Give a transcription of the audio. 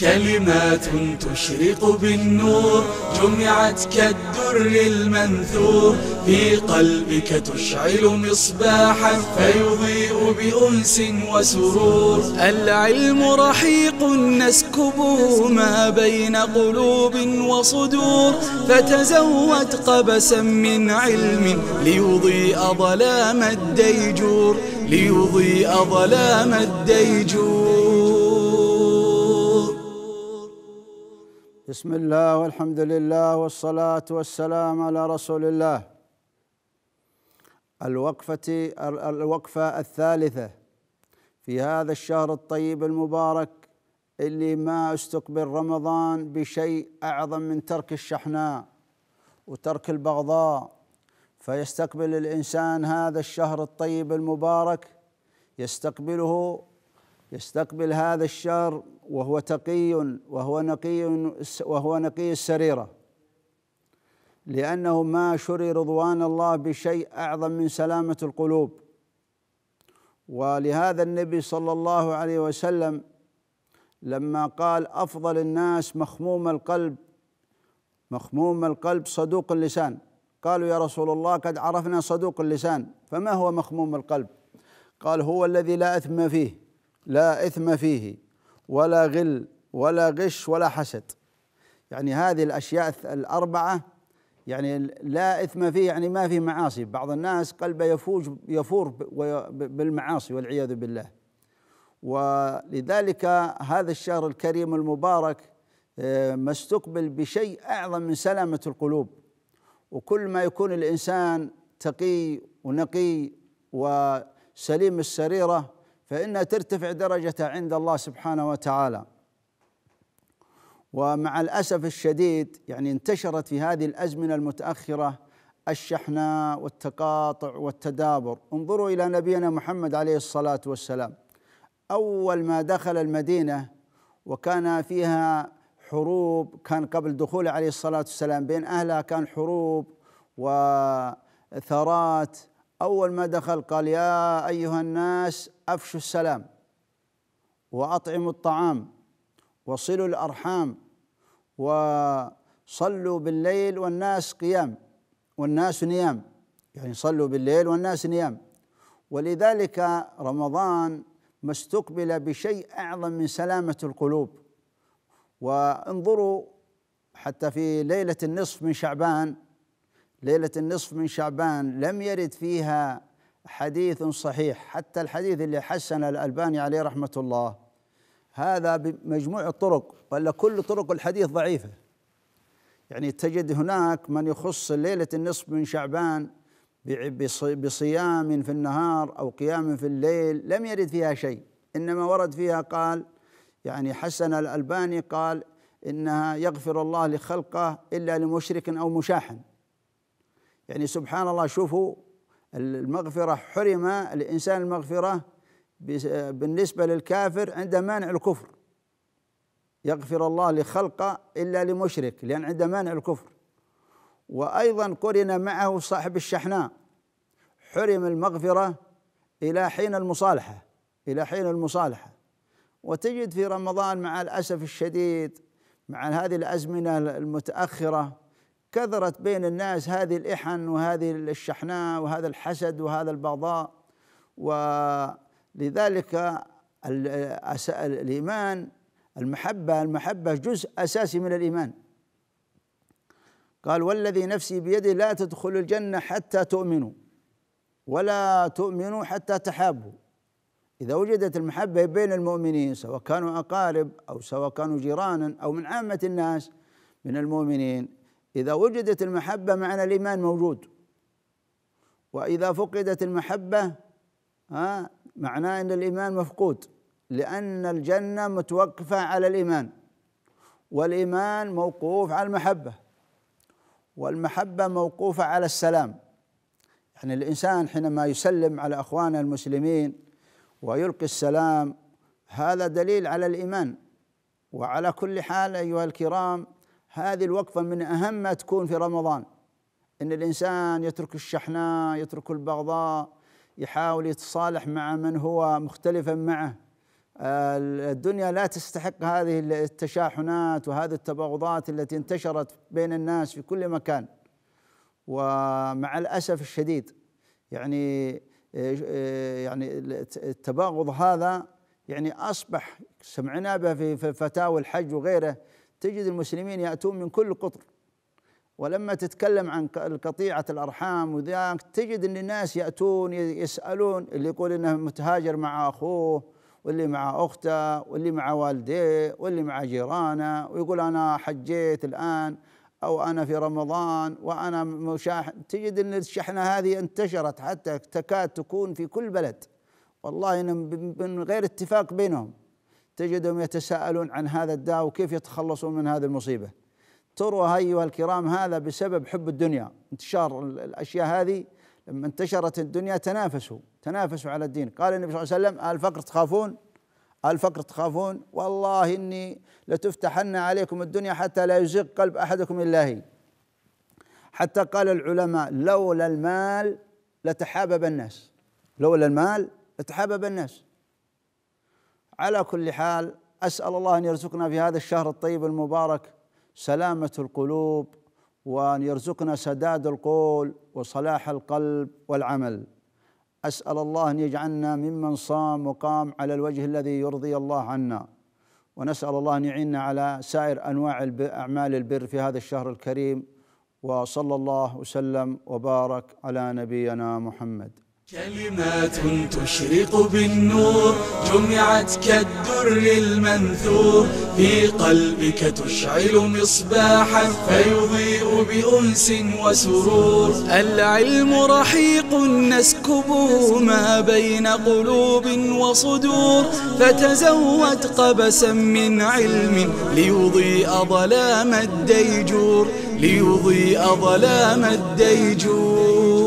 كلمات تشرق بالنور جمعت كالدر المنثور في قلبك تشعل مصباحا فيضيء بأنس وسرور العلم رحيق نسكبه ما بين قلوب وصدور فتزود قبسا من علم ليضيء ظلام الديجور ليضيء ظلام الديجور بسم الله والحمد لله والصلاة والسلام على رسول الله الوقفة الوقفة الثالثة في هذا الشهر الطيب المبارك اللي ما استقبل رمضان بشيء أعظم من ترك الشحناء وترك البغضاء فيستقبل الإنسان هذا الشهر الطيب المبارك يستقبله يستقبل هذا الشر وهو تقي وهو نقي وهو نقي السريره لانه ما شري رضوان الله بشيء اعظم من سلامه القلوب ولهذا النبي صلى الله عليه وسلم لما قال افضل الناس مخموم القلب مخموم القلب صدوق اللسان قالوا يا رسول الله قد عرفنا صدوق اللسان فما هو مخموم القلب قال هو الذي لا اثم فيه لا إثم فيه ولا غل ولا غش ولا حسد يعني هذه الأشياء الأربعة يعني لا إثم فيه يعني ما فيه معاصي بعض الناس قلبه يفوج يفور بالمعاصي والعياذ بالله ولذلك هذا الشهر الكريم المبارك آه، ما استقبل بشيء أعظم من سلامة القلوب وكل ما يكون الإنسان تقي ونقي وسليم السريرة فإنها ترتفع درجتها عند الله سبحانه وتعالى ومع الأسف الشديد يعني انتشرت في هذه الأزمنة المتأخرة الشحناء والتقاطع والتدابر انظروا إلى نبينا محمد عليه الصلاة والسلام أول ما دخل المدينة وكان فيها حروب كان قبل دخوله عليه الصلاة والسلام بين أهلها كان حروب وثارات أول ما دخل قال يا أيها الناس أفشوا السلام وأطعموا الطعام وصلوا الأرحام وصلوا بالليل والناس قيام والناس نيام يعني صلوا بالليل والناس نيام ولذلك رمضان ما استقبل بشيء أعظم من سلامة القلوب وانظروا حتى في ليلة النصف من شعبان ليلة النصف من شعبان لم يرد فيها حديث صحيح حتى الحديث اللي حسن الألباني عليه رحمة الله هذا بمجموع الطرق ولا كل طرق الحديث ضعيفة يعني تجد هناك من يخص ليلة النصف من شعبان بصيام في النهار أو قيام في الليل لم يرد فيها شيء إنما ورد فيها قال يعني حسن الألباني قال إنها يغفر الله لخلقه إلا لمشرك أو مشاحن يعني سبحان الله شوفوا المغفرة حرم الإنسان المغفرة بالنسبة للكافر عند مانع الكفر يغفر الله لخلقه إلا لمشرك لأن عنده مانع الكفر وأيضا قرن معه صاحب الشحناء حرم المغفرة إلى حين المصالحة إلى حين المصالحة وتجد في رمضان مع الأسف الشديد مع هذه الأزمنة المتأخرة كثرت بين الناس هذه الإحن وهذه الشحناء وهذا الحسد وهذا البغضاء ولذلك الإيمان المحبة المحبة جزء أساسي من الإيمان قال والذي نفسي بيده لا تدخلوا الجنة حتى تؤمنوا ولا تؤمنوا حتى تحابوا إذا وجدت المحبة بين المؤمنين سواء كانوا أقارب أو سواء كانوا جيرانا أو من عامة الناس من المؤمنين إذا وجدت المحبة معنى الإيمان موجود وإذا فقدت المحبة ها معناه أن الإيمان مفقود لأن الجنة متوقفة على الإيمان والإيمان موقوف على المحبة والمحبة موقوفة على السلام يعني الإنسان حينما يسلم على أخوانه المسلمين ويلقي السلام هذا دليل على الإيمان وعلى كل حال أيها الكرام هذه الوقفة من أهم ما تكون في رمضان أن الإنسان يترك الشحناء يترك البغضاء يحاول يتصالح مع من هو مختلفا معه الدنيا لا تستحق هذه التشاحنات وهذه التباغضات التي انتشرت بين الناس في كل مكان ومع الأسف الشديد يعني آه، يعني التباغض هذا يعني أصبح سمعنا به في فتاوى الحج وغيره تجد المسلمين ياتون من كل قطر ولما تتكلم عن قطيعة الأرحام وذاك تجد أن الناس يأتون يسألون اللي يقول أنه متهاجر مع أخوه واللي مع أخته واللي مع والديه واللي مع جيرانه ويقول أنا حجيت الآن أو أنا في رمضان وأنا مشاحن تجد أن الشحنة هذه انتشرت حتى تكاد تكون في كل بلد والله من غير اتفاق بينهم تجدهم يتساءلون عن هذا الداء وكيف يتخلصون من هذه المصيبه تروى ايها الكرام هذا بسبب حب الدنيا انتشار الاشياء هذه لما انتشرت الدنيا تنافسوا تنافسوا على الدين قال النبي صلى الله عليه وسلم الفقر تخافون الفقر تخافون والله اني لتفتحن عليكم الدنيا حتى لا يزيغ قلب احدكم الا هي حتى قال العلماء لولا المال لتحابب الناس لولا المال لتحابب الناس على كل حال اسال الله ان يرزقنا في هذا الشهر الطيب المبارك سلامه القلوب وان يرزقنا سداد القول وصلاح القلب والعمل اسال الله ان يجعلنا ممن صام وقام على الوجه الذي يرضي الله عنا ونسال الله ان يعيننا على سائر انواع اعمال البر في هذا الشهر الكريم وصلى الله وسلم وبارك على نبينا محمد كلمات تشرق بالنور جمعت كالدر المنثور في قلبك تشعل مصباحا فيضيء بأنس وسرور العلم رحيق نسكبه ما بين قلوب وصدور فتزود قبسا من علم ليضيء ظلام الديجور ليضيء ظلام الديجور